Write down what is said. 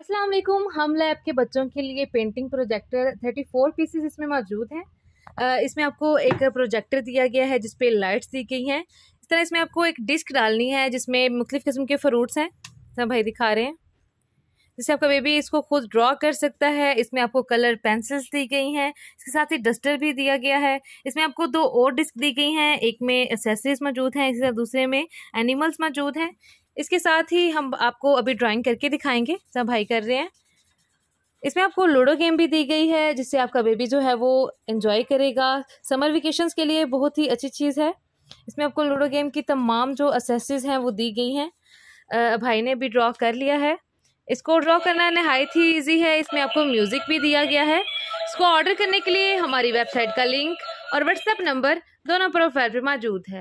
असलम हम लैब के बच्चों के लिए पेंटिंग प्रोजेक्टर 34 पीसेस इसमें मौजूद हैं इसमें आपको एक प्रोजेक्टर दिया गया है जिसपे लाइट्स दी गई हैं इस तरह इसमें आपको एक डिस्क डालनी है जिसमें मुख्तु किस्म के फ्रूट्स हैं सब भाई दिखा रहे हैं जिससे आपका बेबी इसको खुद ड्रॉ कर सकता है इसमें आपको कलर पेंसिल्स दी गई हैं इसके साथ ही डस्टर भी दिया गया है इसमें आपको दो और डिस्क दी गई हैं एक में एसेसरीज मौजूद हैं इसके साथ दूसरे में एनिमल्स मौजूद हैं इसके साथ ही हम आपको अभी ड्राइंग करके दिखाएंगे सब भाई कर रहे हैं इसमें आपको लूडो गेम भी दी गई है जिससे आपका बेबी जो है वो इन्जॉय करेगा समर वेकेशन के लिए बहुत ही अच्छी चीज़ है इसमें आपको लूडो गेम की तमाम जो असेसिस हैं वो दी गई हैं भाई ने भी ड्रॉ कर लिया है इसको ड्रॉ करना नहायत ही ईजी है इसमें आपको म्यूज़िक भी दिया गया है इसको ऑर्डर करने के लिए हमारी वेबसाइट का लिंक और व्हाट्सएप नंबर दोनों प्रोफाइल पर मौजूद है